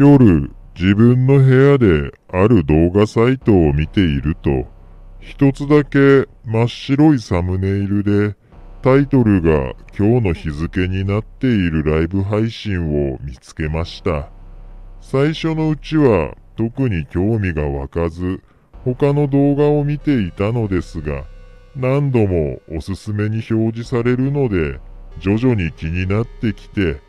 夜、自分の部屋である動画サイトを見ていると、一つだけ真っ白いサムネイルで、タイトルが今日の日付になっているライブ配信を見つけました。最初のうちは特に興味が湧かず、他の動画を見ていたのですが、何度もおすすめに表示されるので、徐々に気になってきて、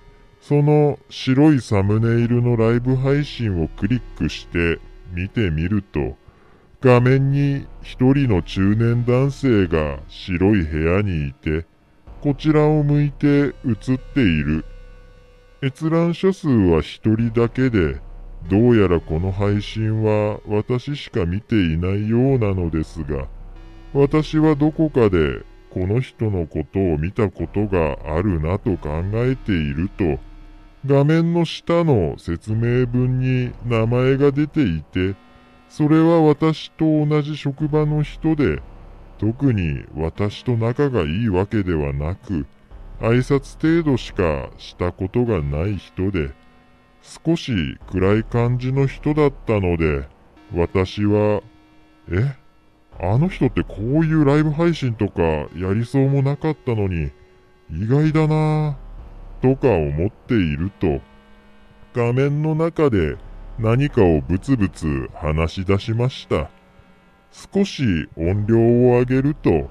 その白いサムネイルのライブ配信をクリックして見てみると画面に一人の中年男性が白い部屋にいてこちらを向いて映っている閲覧者数は一人だけでどうやらこの配信は私しか見ていないようなのですが私はどこかでこの人のことを見たことがあるなと考えていると画面の下の説明文に名前が出ていて、それは私と同じ職場の人で、特に私と仲がいいわけではなく、挨拶程度しかしたことがない人で、少し暗い感じの人だったので、私は、えあの人ってこういうライブ配信とかやりそうもなかったのに、意外だなぁ。とか思っていると画面の中で何かをブツブツ話し出しました少し音量を上げると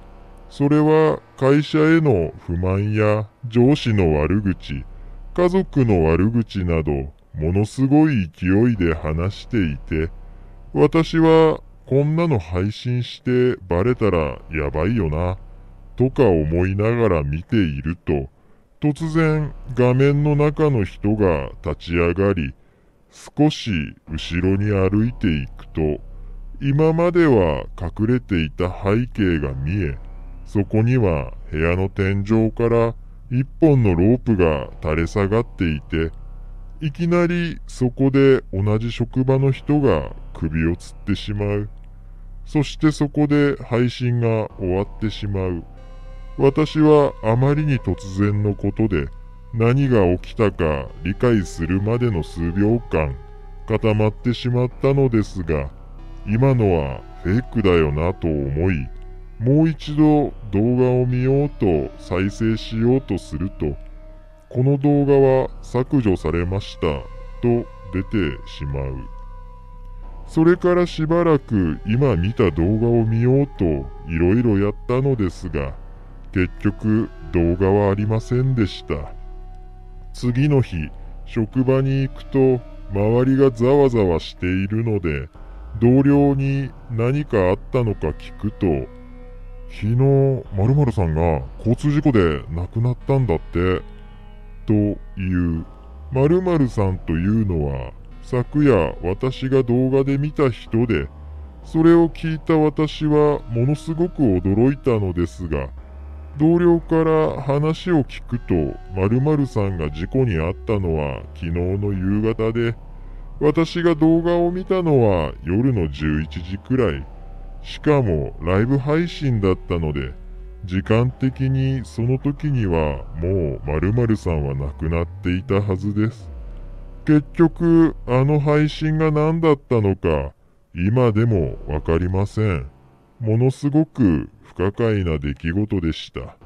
それは会社への不満や上司の悪口家族の悪口などものすごい勢いで話していて私はこんなの配信してバレたらやばいよなとか思いながら見ていると突然画面の中の人が立ち上がり少し後ろに歩いていくと今までは隠れていた背景が見えそこには部屋の天井から一本のロープが垂れ下がっていていきなりそこで同じ職場の人が首をつってしまうそしてそこで配信が終わってしまう私はあまりに突然のことで何が起きたか理解するまでの数秒間固まってしまったのですが今のはフェイクだよなと思いもう一度動画を見ようと再生しようとするとこの動画は削除されましたと出てしまうそれからしばらく今見た動画を見ようといろいろやったのですが結局動画はありませんでした次の日職場に行くと周りがざわざわしているので同僚に何かあったのか聞くと昨日〇〇さんが交通事故で亡くなったんだってという〇〇さんというのは昨夜私が動画で見た人でそれを聞いた私はものすごく驚いたのですが同僚から話を聞くと〇〇さんが事故に遭ったのは昨日の夕方で私が動画を見たのは夜の11時くらいしかもライブ配信だったので時間的にその時にはもう〇〇さんは亡くなっていたはずです結局あの配信が何だったのか今でもわかりませんものすごく不可解な出来事でした。